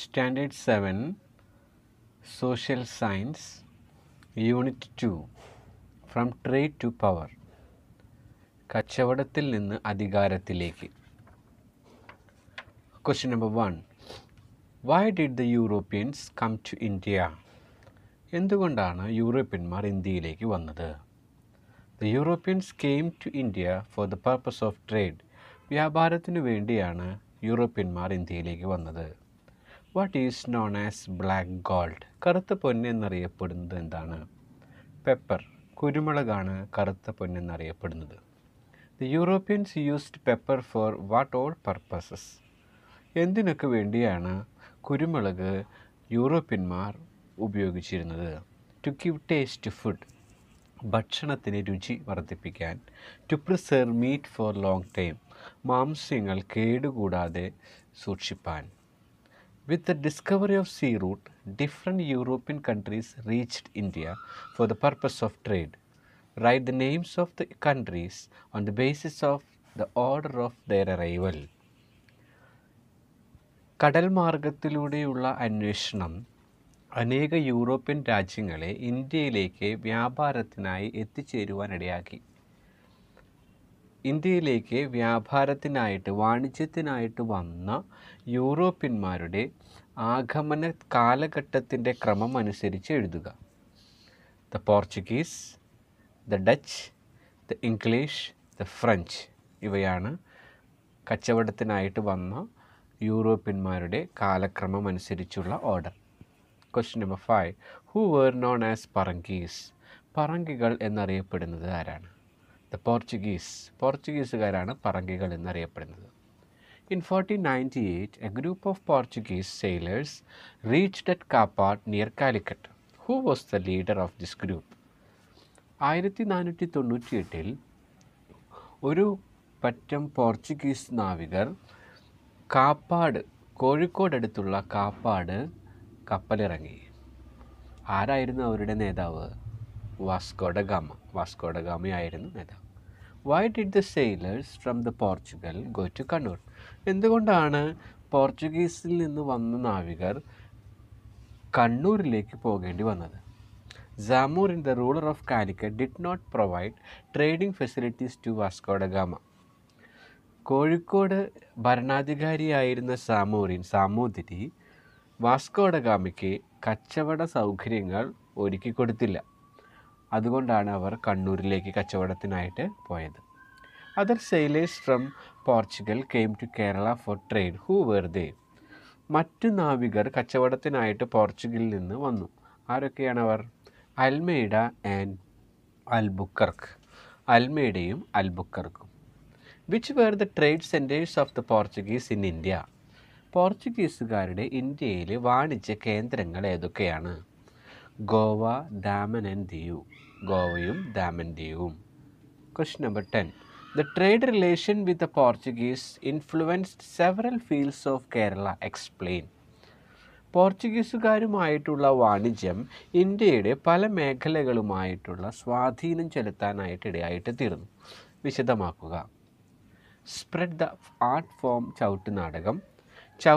Standard seven social science unit two from trade to power കച്ചവടത്തിൽ നിന്ന് അധികാരത്തിലേക്ക് question number one why did the Europeans come to India എന്തുകൊണ്ടാണ് യൂറോപ്യന്മാർ ഇന്ത്യയിലേക്ക് വന്നത് the Europeans came to India for the purpose of trade വ്യാപാരത്തിനു വേണ്ടിയാണ് യൂറോപ്യന്മാർ ഇന്ത്യയിലേക്ക് വന്നത് what is known as black gold കറുത്ത പൊന്ന് എന്നറിയപ്പെടുന്നത് എന്താണ് പെപ്പർ കുരുമുളകാണ് കറുത്ത പൊന്നെന്നറിയപ്പെടുന്നത് എന്നറിയപ്പെടുന്നത് the Europeans used pepper for what all purposes എന്തിനൊക്കെ വേണ്ടിയാണ് കുരുമുളക് യൂറോപ്യന്മാർ ഉപയോഗിച്ചിരുന്നത് ടു കിവ് ടേസ്റ്റ് ഫുഡ് ഭക്ഷണത്തിന് രുചി വർദ്ധിപ്പിക്കാൻ to preserve meat for long time മാംസ്യങ്ങൾ കേടുകൂടാതെ സൂക്ഷിപ്പാൻ With the discovery of sea route, different European countries reached India for the purpose of trade. Write the names of the countries on the basis of the order of their arrival. കടൽ മാർഗത്തിലൂടെയുള്ള അന്വേഷണം അനേക European രാജ്യങ്ങളെ ഇന്ത്യയിലേക്ക് വ്യാപാരത്തിനായി എത്തിച്ചേരുവാനിടയാക്കി ഇന്ത്യയിലേക്ക് വ്യാപാരത്തിനായിട്ട് വാണിജ്യത്തിനായിട്ട് വന്ന യൂറോപ്യന്മാരുടെ ആഗമന കാലഘട്ടത്തിൻ്റെ ക്രമം അനുസരിച്ച് എഴുതുക the Portuguese the Dutch the English the French ഇവയാണ് കച്ചവടത്തിനായിട്ട് വന്ന യൂറോപ്യന്മാരുടെ കാലക്രമം അനുസരിച്ചുള്ള order question number five who were known as പറങ്കീസ് പറങ്കികൾ എന്നറിയപ്പെടുന്നത് ആരാണ് ദ പോർച്ചുഗീസ് പോർച്ചുഗീസുകാരാണ് പറങ്കികൾ എന്നറിയപ്പെടുന്നത് in fourteen ninety eight a group of Portuguese sailors reached Kapad near Calicut. Who was the leader of this group ആയിരത്തി നാനൂറ്റി തൊണ്ണൂറ്റി എട്ടിൽ ഒരു പറ്റം പോർച്ചുഗീസ് നാവികർ കാപ്പാട് കോഴിക്കോടടുത്തുള്ള കാപ്പാട് കപ്പലിറങ്ങി ആരായിരുന്നു അവരുടെ നേതാവ് വാസ്കോഡഗാമ വാസ്കോഡഗാമയായിരുന്നു നേതാവ് why did the sailors from the Portugal go to Kannur എന്തുകൊണ്ടാണ് പോർച്ചുഗീസിൽ നിന്ന് വന്ന നാവികർ കണ്ണൂരിലേക്ക് പോകേണ്ടി വന്നത് in the ruler of Calicut did not provide trading facilities to Vasco da Gama Kozhikode ഭരണാധികാരിയായിരുന്ന സാമൂറിൻ സാമൂതിരി വാസ്കോഡഗാമയ്ക്ക് കച്ചവട സൗകര്യങ്ങൾ ഒരുക്കി കൊടുത്തില്ല അതുകൊണ്ടാണ് അവർ കണ്ണൂരിലേക്ക് കച്ചവടത്തിനായിട്ട് പോയത് other sailors from Portugal came to Kerala for trade who were they മറ്റു നാവികർ കച്ചവടത്തിനായിട്ട് പോർച്ചുഗലിൽ നിന്ന് വന്നു ആരൊക്കെയാണ് അവർ അൽമേഡ ആൻഡ് അൽബുക്കർക്ക് അൽമേഡയും അൽബുക്കർക്കും which were the trade centres of the Portuguese in India പോർച്ചുഗീസുകാരുടെ ഇന്ത്യയിലെ വാണിജ്യ കേന്ദ്രങ്ങൾ ഏതൊക്കെയാണ് ഗോവ ദാമൻ ആൻഡ് ദിയു ഗോവയും ദാമൻ ദിയുവും question number ten the trade relation with the Portuguese influenced several fields of Kerala explain പോർച്ചുഗീസുകാരുമായിട്ടുള്ള വാണിജ്യം ഇന്ത്യയുടെ പല മേഖലകളുമായിട്ടുള്ള സ്വാധീനം ചെലുത്താനായിട്ട് ഇടയായിട്ട് തീർന്നു വിശദമാക്കുക spread the art form Chavittunatakam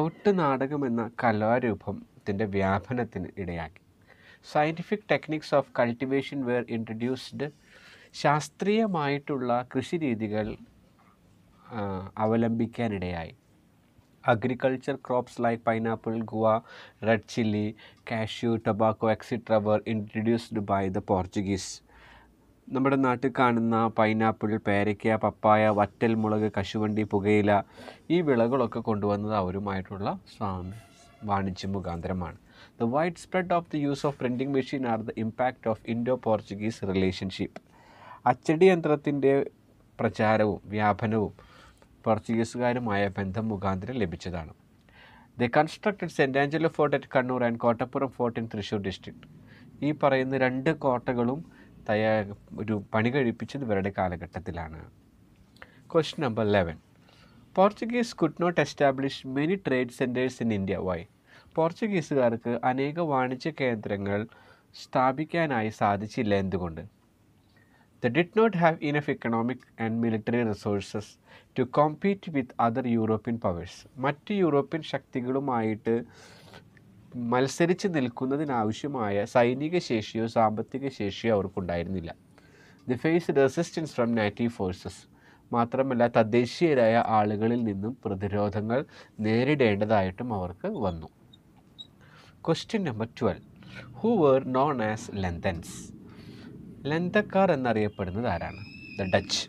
നാടകം നാടകം എന്ന കലാരൂപത്തിൻ്റെ വ്യാപനത്തിന് ഇടയാക്കി scientific techniques of cultivation were introduced ശാസ്ത്രീയമായിട്ടുള്ള കൃഷി രീതികൾ അവലംബിക്കാനിടയായി agriculture crops like pineapple guava red chilli cashew tobacco etcetera were introduced by the Portuguese നമ്മുടെ നാട്ടിൽ കാണുന്ന പൈനാപ്പിൾ പേരയ്ക്ക പപ്പായ വറ്റൽ മുളക് കശുവണ്ടി പുകയില ഈ വിളകളൊക്കെ കൊണ്ടുവന്നത് അവരുമായിട്ടുള്ള സ്വാമി വാണിജ്യ മുഖാന്തരമാണ് The widespread of the use of printing machine are the impact of Indo-Portuguese relationship. അച്ചടി യന്ത്രത്തിൻ്റെ പ്രചാരവും വ്യാപനവും പോർച്ചുഗീസുകാരുമായ ബന്ധം മുഖാന്തരം ലഭിച്ചതാണ് the constructed Saint Angelo fort at Kannur and Kottappuram fort in Thrissur district ഈ പറയുന്ന രണ്ട് കോട്ടകളും തയ്യാ ഒരു പണി കഴിപ്പിച്ചത് ഇവരുടെ കാലഘട്ടത്തിലാണ് question number eleven Portuguese could not establish many trade centres in India why പോർച്ചുഗീസുകാർക്ക് അനേക വാണിജ്യ കേന്ദ്രങ്ങൾ സ്ഥാപിക്കാനായി സാധിച്ചില്ല എന്തുകൊണ്ട് they did not have enough economic and military resources to compete with other European powers മറ്റ് യൂറോപ്യൻ ശക്തികളുമായിട്ട് മത്സരിച്ച് നിൽക്കുന്നതിനാവശ്യമായ സൈനിക ശേഷിയോ സാമ്പത്തിക ശേഷിയോ അവർക്കുണ്ടായിരുന്നില്ല they faced resistance from native forces മാത്രമല്ല തദ്ദേശീയരായ ആളുകളിൽ നിന്നും പ്രതിരോധങ്ങൾ നേരിടേണ്ടതായിട്ടും അവർക്ക് വന്നു question number twelve who were known as ലെന്തൻസ് ലെന്തക്കാർ എന്നറിയപ്പെടുന്നത് ആരാണ് ദ ഡച്ച്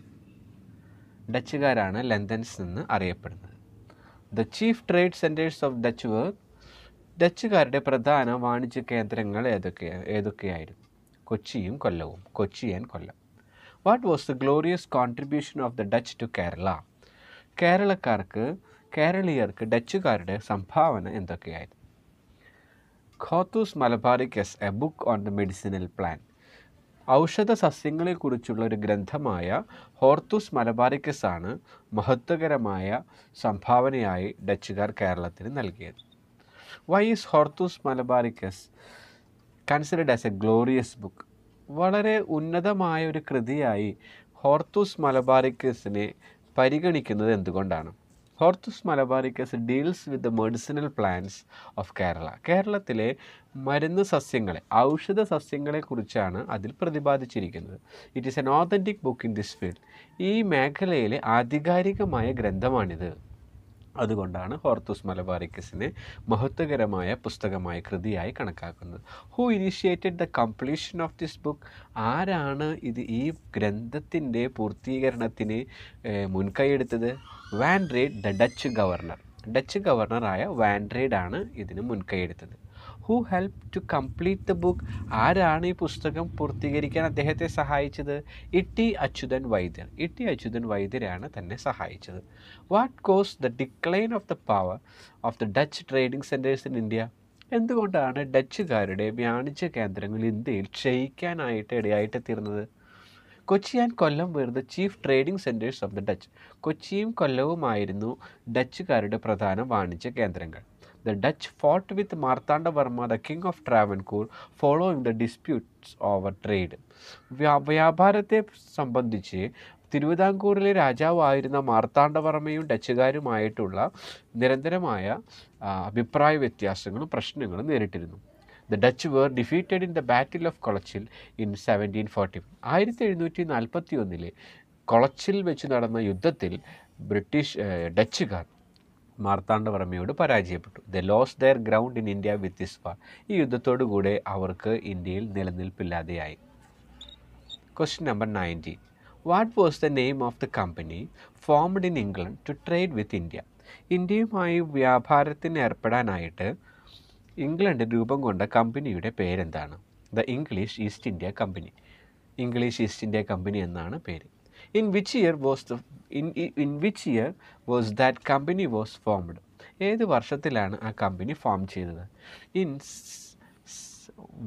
ഡച്ചുകാരാണ് ലെന്തൻസ് എന്ന് അറിയപ്പെടുന്നത് the chief trade centres of Dutch were ഡച്ചുകാരുടെ പ്രധാന വാണിജ്യ കേന്ദ്രങ്ങൾ ഏതൊക്കെയാണ് ഏതൊക്കെയായിരുന്നു കൊച്ചിയും കൊല്ലവും Kochi and Kollam what was the glorious contribution of the Dutch to Kerala കേരളക്കാർക്ക് കേരളീയർക്ക് ഡച്ചുകാരുടെ സംഭാവന എന്തൊക്കെയായിരുന്നു Hortus Malabaricus a book on the medicinal plant ഔഷധ സസ്യങ്ങളെക്കുറിച്ചുള്ള ഒരു ഗ്രന്ഥമായ ഹോർത്തൂസ് മലബാറിക്കസ് ആണ് മഹത്വകരമായ സംഭാവനയായി ഡച്ചുകാർ കേരളത്തിന് നൽകിയത് why is Hortus Malabaricus considered as a glorious book വളരെ ഉന്നതമായ ഒരു കൃതിയായി ഹോർത്തൂസ് മലബാറിക്കസിനെ പരിഗണിക്കുന്നത് എന്തുകൊണ്ടാണ് Hortus Malabaricus deals with the medicinal plants of Kerala കേരളത്തിലെ മരുന്ന് സസ്യങ്ങളെ ഔഷധ സസ്യങ്ങളെക്കുറിച്ചാണ് അതിൽ പ്രതിപാദിച്ചിരിക്കുന്നത് it is an authentic book in this field ഈ മേഖലയിലെ ആധികാരികമായ ഗ്രന്ഥമാണിത് അതുകൊണ്ടാണ് ഹോർത്തൂസ് മലബാറിക്കസിനെ മഹത്വകരമായ പുസ്തകമായ കൃതിയായി കണക്കാക്കുന്നത് who initiated the completion of this book ആരാണ് ഇത് ഈ ഗ്രന്ഥത്തിൻ്റെ പൂർത്തീകരണത്തിന് മുൻകൈയെടുത്തത് Van Rheede the Dutch governor Dutch ഗവർണറായ വാൻഡ്രേഡ് ആണ് ഇതിന് മുൻകൈയെടുത്തത് who help to complete the book ആരാണ് ഈ പുസ്തകം പൂർത്തീകരിക്കാൻ അദ്ദേഹത്തെ സഹായിച്ചത് ഇട്ടി അച്യുതൻ വൈദ്യർ ഇട്ടി അച്യുതൻ വൈദ്യരാണ് തന്നെ സഹായിച്ചത് what cause the decline of the power of the Dutch trading centres in India എന്തുകൊണ്ടാണ് ഡച്ചുകാരുടെ വാണിജ്യ കേന്ദ്രങ്ങൾ ഇന്ത്യയിൽ ക്ഷയിക്കാനായിട്ട് ഇടയായിട്ട് തീർന്നത് Kochi and Kollam were chief trading centres of the Dutch കൊച്ചിയും കൊല്ലവുമായിരുന്നു ഡച്ചുകാരുടെ പ്രധാന വാണിജ്യ കേന്ദ്രങ്ങൾ The Dutch fought with Martandavarma, the king of Travancore, following the disputes over trade. വ്യാപാരത്തെ സംബന്ധിച്ച് തിരുവിതാംകൂറിലെ രാജാവായിരുന്ന മാർത്താണ്ഡവർമ്മയും ഡച്ചുകാരുമായിട്ടുള്ള നിരന്തരമായ അഭിപ്രായ വ്യത്യാസങ്ങളും പ്രശ്നങ്ങളും നേരിട്ടിരുന്നു the Dutch were defeated in the battle of Colachel in seventeen forty ആയിരത്തി എഴുന്നൂറ്റി നാൽപ്പത്തി ഒന്നിലെ കൊളച്ചിൽ വെച്ച് നടന്ന യുദ്ധത്തിൽ ബ്രിട്ടീഷ് ഡച്ചുകാർ മാർത്താണ്ഡവർമ്മയോട് പരാജയപ്പെട്ടു they lose their ground in India with this war ഈ യുദ്ധത്തോടുകൂടെ അവർക്ക് ഇന്ത്യയിൽ നിലനിൽപ്പില്ലാതെയായി question number nineteen what was the name of the company formed in England to trade with India ഇന്ത്യയുമായി വ്യാപാരത്തിന് ഏർപ്പെടാനായിട്ട് ഇംഗ്ലണ്ട് രൂപം കൊണ്ട കമ്പനിയുടെ പേരെന്താണ് the English East India company English East India company എന്നാണ് പേര് in which year was the in in which year was that company was formed ഏത് വർഷത്തിലാണ് ആ കമ്പനി ഫോം ചെയ്തത് in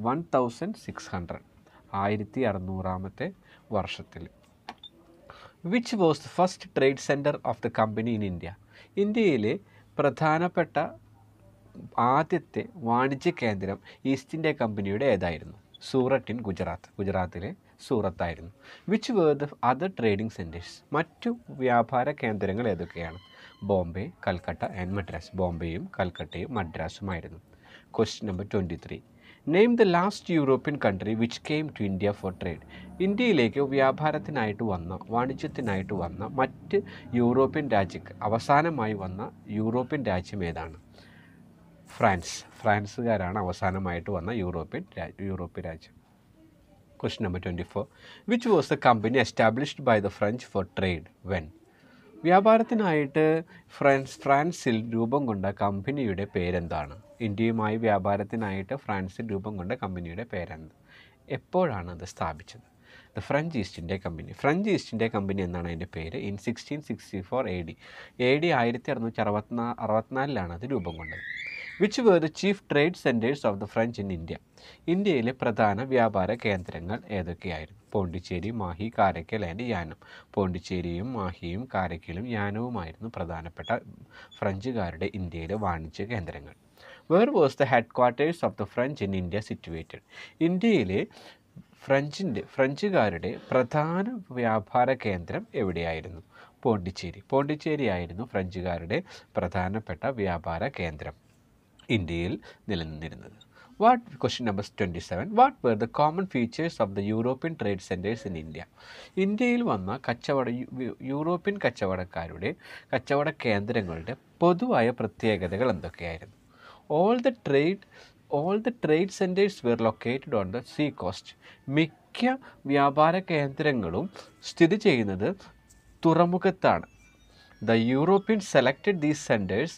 one thousand six hundred ആയിരത്തി അറുന്നൂറാമത്തെ വർഷത്തിൽ which was the first trade centre of the company in India ഇന്ത്യയിലെ പ്രധാനപ്പെട്ട ആദ്യത്തെ വാണിജ്യ കേന്ദ്രം ഈസ്റ്റ് ഇന്ത്യ കമ്പനിയുടെ ഏതായിരുന്നു സൂററ്റ് ഇൻ ഗുജറാത്ത് ഗുജറാത്തിലെ സൂറത്തായിരുന്നു which were the other trading centres മറ്റു വ്യാപാര കേന്ദ്രങ്ങൾ ഏതൊക്കെയാണ് ബോംബെ കൽക്കട്ട ആൻഡ് മദ്രാസ് ബോംബെയും കൽക്കട്ടയും മദ്രാസുമായിരുന്നു question number twenty three name the last European country which came to India for trade ഇന്ത്യയിലേക്ക് വ്യാപാരത്തിനായിട്ട് വന്ന വാണിജ്യത്തിനായിട്ട് വന്ന മറ്റ് യൂറോപ്യൻ രാജ്യക്ക് അവസാനമായി വന്ന യൂറോപ്യൻ രാജ്യം ഏതാണ് ഫ്രാൻസ് ഫ്രാൻസുകാരാണ് അവസാനമായിട്ട് വന്ന യൂറോപ്യൻ യൂറോപ്യൻ രാജ്യം Question number 24. Which was the company established by the French for trade when? വ്യാപാരത്തിനായിട്ട് ഫ്രാൻസ് ഫ്രാൻസിൽ രൂപം കൊണ്ട കമ്പനിയുടെ പേരെന്താണ് ഇന്ത്യയുമായി വ്യാപാരത്തിനായിട്ട് ഫ്രാൻസിൽ രൂപം കൊണ്ട കമ്പനിയുടെ പേരെന്ത് എപ്പോഴാണ് അത് സ്ഥാപിച്ചത് the French East India company French East India company എന്നാണ് അതിൻ്റെ പേര് in sixteen sixty four A D A D ആയിരത്തി അറുന്നൂറ്റി അറുപത്തിനാ അറുപത്തിനാലിലാണ് അത് രൂപം കൊണ്ടത് which were the chief trade centres of the French in India ഇന്ത്യയിലെ പ്രധാന വ്യാപാര കേന്ദ്രങ്ങൾ ഏതൊക്കെയായിരുന്നു പോണ്ടിച്ചേരി മാഹി കാരക്കൽ ആൻഡ് യാനം പോണ്ടിച്ചേരിയും മാഹിയും കാരക്കലും യാനവുമായിരുന്നു പ്രധാനപ്പെട്ട ഫ്രഞ്ചുകാരുടെ ഇന്ത്യയിലെ വാണിജ്യ കേന്ദ്രങ്ങൾ where was the headquarters of the French in India situated ഇന്ത്യയിലെ ഫ്രഞ്ചിൻ്റെ ഫ്രഞ്ചുകാരുടെ പ്രധാന വ്യാപാര കേന്ദ്രം എവിടെയായിരുന്നു പോണ്ടിച്ചേരി പോണ്ടിച്ചേരി ആയിരുന്നു ഫ്രഞ്ചുകാരുടെ പ്രധാനപ്പെട്ട വ്യാപാര കേന്ദ്രം ഇന്ത്യയിൽ നിലനിന്നിരുന്നത് what question number twenty seven what were the common features of the European trade centres in India ഇന്ത്യയിൽ വന്ന കച്ചവട യൂറോപ്യൻ കച്ചവടക്കാരുടെ കച്ചവട കേന്ദ്രങ്ങളുടെ പൊതുവായ പ്രത്യേകതകൾ എന്തൊക്കെയായിരുന്നു all the trade all the trade centres were located on the sea coast മിക്ക വ്യാപാര കേന്ദ്രങ്ങളും സ്ഥിതി ചെയ്യുന്നത് തുറമുഖത്താണ് the European selected these centres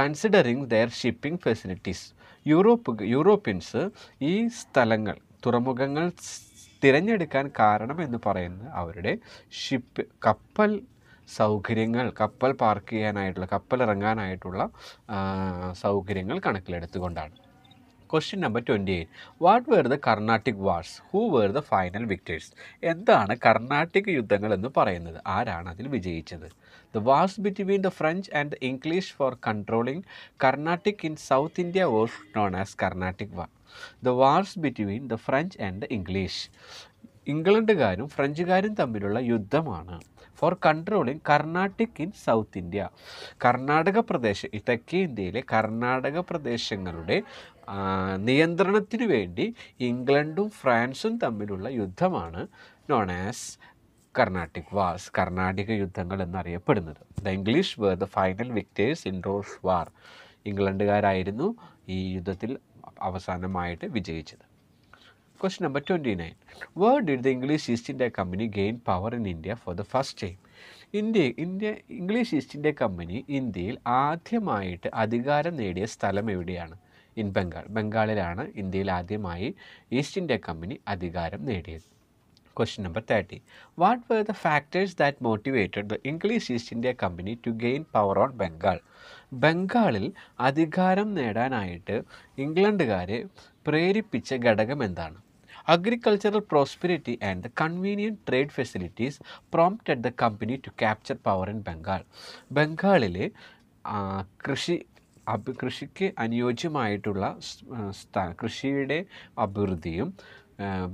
considering their shipping facilities Europe Europeans ഈ സ്ഥലങ്ങൾ തുറമുഖങ്ങൾ തിരഞ്ഞെടുക്കാൻ കാരണം എന്ന് പറയുന്നത് അവരുടെ ഷിപ്പ് കപ്പൽ സൗകര്യങ്ങൾ കപ്പൽ പാർക്ക് ചെയ്യാനായിട്ടുള്ള കപ്പൽ ഇറങ്ങാനായിട്ടുള്ള സൗകര്യങ്ങൾ കണക്കിലെടുത്തുകൊണ്ടാണ് question number twenty eight what were the Carnatic wars who were the final victors എന്താണ് കർണാട്ടിക് യുദ്ധങ്ങൾ എന്ന് പറയുന്നത് ആരാണ് അതിൽ വിജയിച്ചത് the wars between the French and English for controlling Carnatic in South India was known as Carnatic war the wars between the French and English ഇംഗ്ലണ്ടുകാരും ഫ്രഞ്ചുകാരും തമ്മിലുള്ള യുദ്ധമാണ് for controlling Carnatic in South India Karnataka പ്രദേശം തെക്കേ ഇന്ത്യയിലെ കർണാടക പ്രദേശങ്ങളുടെ നിയന്ത്രണത്തിനു വേണ്ടി ഇംഗ്ലണ്ടും ഫ്രാൻസും തമ്മിലുള്ള യുദ്ധമാണ് നോൺ ആസ് കർണാട്ടിക് വാർസ് കർണാടിക യുദ്ധങ്ങൾ എന്നറിയപ്പെടുന്നത് the English were the final victors in rose war ഇംഗ്ലണ്ടുകാരായിരുന്നു ഈ യുദ്ധത്തിൽ അവസാനമായിട്ട് വിജയിച്ചത് Question number 29. Where did the English East India Company gain power in India for the first time? India India English East India company ഇന്ത്യയിൽ ആദ്യമായിട്ട് അധികാരം നേടിയ സ്ഥലം എവിടെയാണ് ഇൻ ബംഗാൾ ബംഗാളിലാണ് ഇന്ത്യയിൽ ആദ്യമായി ഈസ്റ്റ് ഇന്ത്യ കമ്പനി അധികാരം നേടിയത് Question number 30. What were the factors that motivated the English East India Company to gain power on Bengal? ബംഗാളിൽ അധികാരം നേടാനായിട്ട് ഇംഗ്ലണ്ടുകാരെ പ്രേരിപ്പിച്ച ഘടകം എന്താണ് Agricultural prosperity and the convenient trade facilities prompted the company to capture power in Bengal. ബംഗാളിലെ കൃഷി അഭി കൃഷിക്ക് അനുയോജ്യമായിട്ടുള്ള സ്ഥാനം കൃഷിയുടെ അഭിവൃദ്ധിയും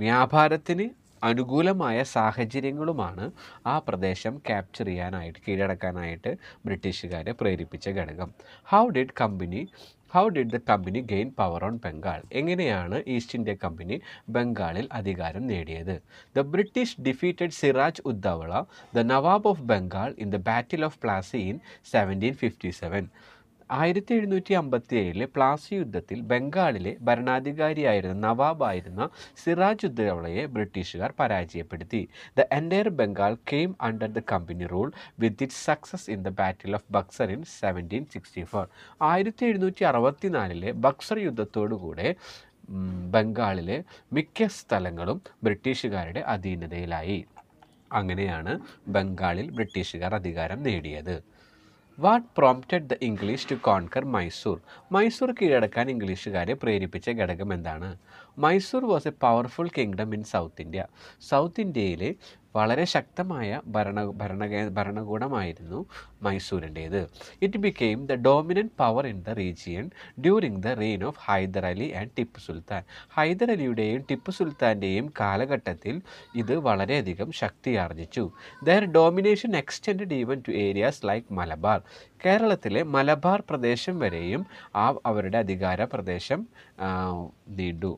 വ്യാപാരത്തിന് അനുകൂലമായ സാഹചര്യങ്ങളുമാണ് ആ പ്രദേശം ക്യാപ്ചർ ചെയ്യാനായിട്ട് കീഴടക്കാനായിട്ട് ബ്രിട്ടീഷുകാരെ പ്രേരിപ്പിച്ച ഘടകം how did company how did the company gain power on Bengal എങ്ങനെയാണ് ഈസ്റ്റ് ഇന്ത്യ കമ്പനി ബംഗാളിൽ അധികാരം നേടിയത് the British defeated Siraj Uddaulah the nawab of Bengal in the battle of Plassey in seventeen fifty seven ആയിരത്തി എഴുന്നൂറ്റി അമ്പത്തി ഏഴിലെ പ്ലാസി യുദ്ധത്തിൽ ബംഗാളിലെ ഭരണാധികാരിയായിരുന്ന നവാബായിരുന്ന സിറാജ് ഉദ്ദവളയെ ബ്രിട്ടീഷുകാർ പരാജയപ്പെടുത്തി the entire Bengal came under the company rule with it success in the battle of Buxar in seventeen sixty four ആയിരത്തി എഴുന്നൂറ്റി അറുപത്തിനാലിലെ ബക്സർ യുദ്ധത്തോടുകൂടെ ബംഗാളിലെ മിക്ക സ്ഥലങ്ങളും ബ്രിട്ടീഷുകാരുടെ അധീനതയിലായി അങ്ങനെയാണ് ബംഗാളിൽ ബ്രിട്ടീഷുകാർ അധികാരം നേടിയത് what prompted the English to conquer Mysore Mysore കീഴടക്കാൻ ഇംഗ്ലീഷുകാരെ പ്രേരിപ്പിച്ച ഘടകം എന്താണ് Mysore was a powerful kingdom in South India South ഇന്ത്യയിലെ വളരെ ശക്തമായ ഭരണ ഭരണ ഭരണകൂടമായിരുന്നു മൈസൂരിൻ്റേത് it became the dominant power in the region during the reign of Hyder Ali and Tipu Sultan Hyder അലിയുടെയും ടിപ്പു സുൽത്താൻ്റെയും കാലഘട്ടത്തിൽ ഇത് വളരെയധികം ശക്തി ആർജിച്ചു their domination extend even to areas like Malabar കേരളത്തിലെ മലബാർ പ്രദേശം വരെയും ആ അവരുടെ അധികാര പ്രദേശം നീണ്ടു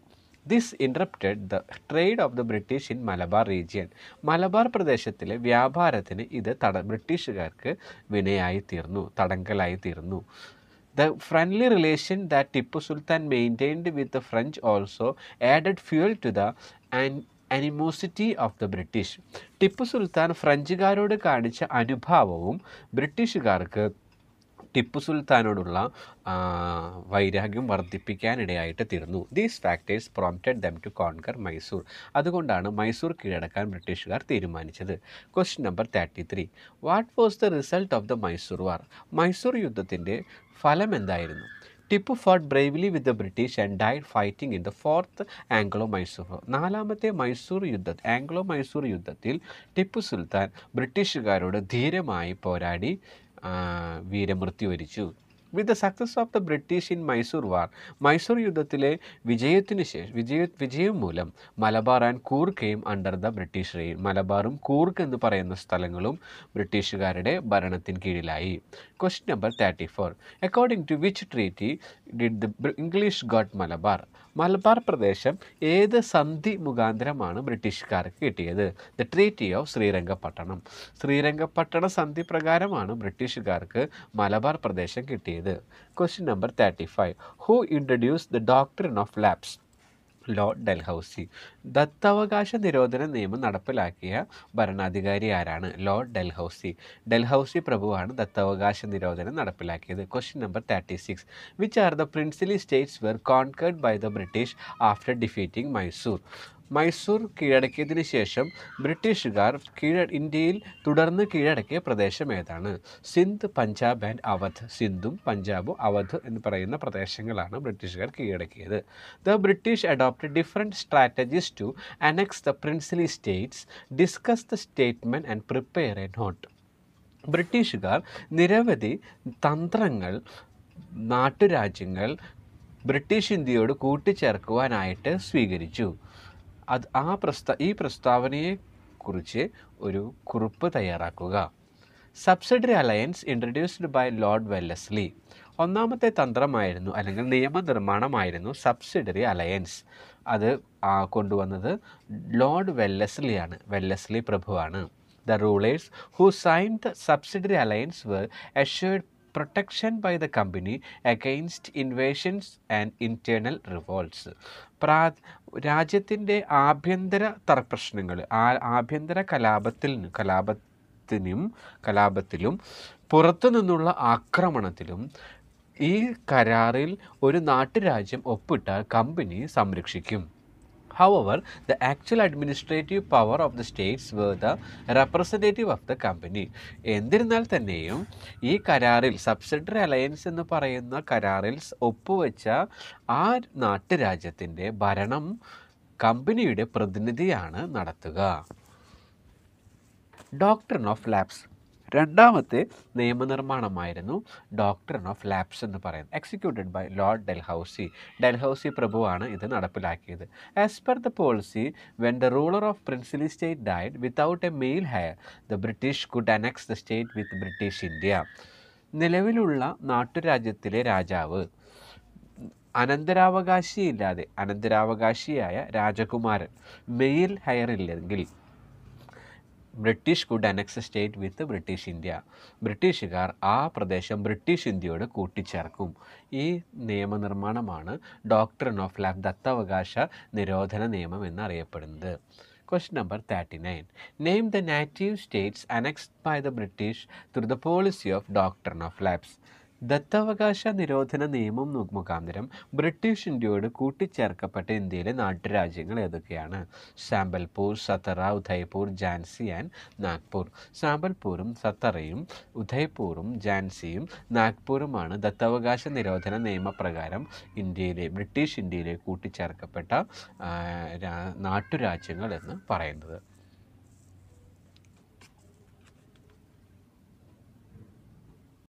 this interrupted the trade of the British in Malabar region Malabar പ്രദേശത്തിലെ വ്യാപാരത്തിന് ഇത് തട ബ്രിട്ടീഷുകാർക്ക് വിനയായി തീർന്നു തടങ്കലായി തീർന്നു the friendly relation that Tipu Sultan maintained with the French also added fuel to the and animosity of the British Tipu Sultan ഫ്രഞ്ചുകാരോട് കാണിച്ച അനുഭാവവും ബ്രിട്ടീഷുകാർക്ക് ടിപ്പു സുൽത്താനോടുള്ള വൈരാഗ്യം വർദ്ധിപ്പിക്കാനിടയായിട്ട് തീർന്നു these factors prompted them to conquer Mysore അതുകൊണ്ടാണ് മൈസൂർ കീഴടക്കാൻ ബ്രിട്ടീഷുകാർ തീരുമാനിച്ചത് question number thirty three what was the result of the Mysore war Mysore യുദ്ധത്തിൻ്റെ ഫലം എന്തായിരുന്നു Tipu fought bravely with the British and died fighting in the fourth Anglo Mysore നാലാമത്തെ മൈസൂർ യുദ്ധ ആംഗ്ലോ മൈസൂർ യുദ്ധത്തിൽ ടിപ്പു സുൽത്താൻ ബ്രിട്ടീഷുകാരോട് ധീരമായി പോരാടി വീരമൃത്യു വരിച്ചു with the success of the British in Mysore war Mysore യുദ്ധത്തിലെ വിജയത്തിന് ശേഷം വിജയ വിജയം മൂലം മലബാർ ആൻഡ് കൂർക്കയും അണ്ടർ ദ ബ്രിട്ടീഷ് റെയിൽ മലബാറും കൂർക്ക് എന്ന് പറയുന്ന സ്ഥലങ്ങളും ബ്രിട്ടീഷുകാരുടെ ഭരണത്തിന് കീഴിലായി question number thirty four according to which treaty did the English got Malabar Malabar പ്രദേശം ഏത് സന്ധി മുഖാന്തരമാണ് ബ്രിട്ടീഷുകാർക്ക് കിട്ടിയത് the treaty of Srirangapatnam Srirangapatna സന്ധി പ്രകാരമാണ് ബ്രിട്ടീഷുകാർക്ക് മലബാർ പ്രദേശം കിട്ടിയത് Question number 35. Who introduced the doctrine of lapse? Lord Dalhousie. ദത്തവകാശ നിരോധന നിയമം നടപ്പിലാക്കിയ ഭരണാധികാരി ആരാണ് ലോർഡ് ഡൽഹൌസി ഡൽഹൌസി പ്രഭുവാണ് ദത്തവകാശ നിരോധനം നടപ്പിലാക്കിയത് question number thirty six which are the princely states were conquered by the British after defeating Mysore Mysore കീഴടക്കിയതിനു ശേഷം ബ്രിട്ടീഷുകാർ കീഴ ഇന്ത്യയിൽ തുടർന്ന് കീഴടക്കിയ പ്രദേശം ഏതാണ് സിന്ധ് പഞ്ചാബ് ആൻഡ് അവധ് സിന്ധും പഞ്ചാബും അവധ് എന്ന് പറയുന്ന പ്രദേശങ്ങളാണ് ബ്രിട്ടീഷുകാർ കീഴടക്കിയത് the British adopt different strategies is to annex the princely states, discuss the statement and prepare a note. ബ്രിട്ടീഷുകാർ നിരവധി തന്ത്രങ്ങൾ നാട്ടുരാജ്യങ്ങൾ ബ്രിട്ടീഷ് ഇന്ത്യയോട് കൂട്ടിച്ചേർക്കുവാനായിട്ട് സ്വീകരിച്ചു അത് ആ പ്രസ്ത ഈ പ്രസ്താവനയെക്കുറിച്ച് ഒരു കുറിപ്പ് തയ്യാറാക്കുക subsidiary alliance introduced by lord Wellesley ഒന്നാമത്തെ തന്ത്രമായിരുന്നു അല്ലെങ്കിൽ നിയമനിർമ്മാണമായിരുന്നു സബ്സിഡറി അലയൻസ് അത് കൊണ്ടുവന്നത് ലോർഡ് വെല്ലസ്ലിയാണ് വെല്ലസ്ലി പ്രഭുവാണ് the rulers who sign the subsidiary alliance were assured protection by the company against invasions and internal revolts പ്രാ രാജ്യത്തിൻ്റെ ആഭ്യന്തര തർപ്രശ്നങ്ങൾ ആ ആഭ്യന്തര കലാപത്തിൽ കലാപ കലാപത്തിനും കലാപത്തിലും പുറത്തു നിന്നുള്ള ആക്രമണത്തിലും ഈ കരാറിൽ ഒരു നാട്ടുരാജ്യം ഒപ്പിട്ടാൽ കമ്പനി സംരക്ഷിക്കും however the actual administrative power of the states were the representative of the company എന്നിരുന്നാൽ തന്നെയും ഈ കരാറിൽ സബ്സിഡറി അലയൻസ് എന്ന് പറയുന്ന കരാറിൽ ഒപ്പുവെച്ച ആ നാട്ടുരാജ്യത്തിൻ്റെ ഭരണം കമ്പനിയുടെ പ്രതിനിധിയാണ് നടത്തുക ഡോക്ടർ ഓഫ് ലാബ്സ് രണ്ടാമത്തെ നിയമനിർമ്മാണമായിരുന്നു ഡോക്ടർ ഓഫ് ലാബ്സ് എന്ന് പറയുന്നത് executed by lord Dalhousie Dalhousie പ്രഭുവാണ് ഇത് നടപ്പിലാക്കിയത് as per the policy when the ruler of princely state died without a male heir the British could annex the state with British India നിലവിലുള്ള നാട്ടുരാജ്യത്തിലെ രാജാവ് അനന്തരാവകാശിയില്ലാതെ അനന്തരാവകാശിയായ രാജകുമാരൻ മെയിൽ ഹയറില്ലെങ്കിൽ British could annex state with British India ബ്രിട്ടീഷുകാർ ആ പ്രദേശം ബ്രിട്ടീഷ് ഇന്ത്യയോട് കൂട്ടിച്ചേർക്കും ഈ നിയമനിർമ്മാണമാണ് ഡോക്ടർ ഓഫ് ലാബ് ദത്തവകാശ നിരോധന നിയമം എന്നറിയപ്പെടുന്നത് number thirty nine Name the native states annexed by the British through the policy of doctrine of lapse ദത്തവകാശ നിരോധന നിയമം മുഖാന്തരം ബ്രിട്ടീഷ് ഇന്ത്യയോട് കൂട്ടിച്ചേർക്കപ്പെട്ട ഇന്ത്യയിലെ നാട്ടുരാജ്യങ്ങൾ ഏതൊക്കെയാണ് സാമ്പൽപൂർ സത്തറ ഉദയ്പൂർ ജാൻസി ആൻഡ് നാഗ്പൂർ സാമ്പൽപൂരും സത്തറയും ഉദയ്പൂറും ജാൻസിയും നാഗ്പൂരുമാണ് ദത്തവകാശ നിരോധന നിയമപ്രകാരം ഇന്ത്യയിലെ ബ്രിട്ടീഷ് ഇന്ത്യയിലെ കൂട്ടിച്ചേർക്കപ്പെട്ട നാട്ടുരാജ്യങ്ങൾ എന്ന് പറയുന്നത്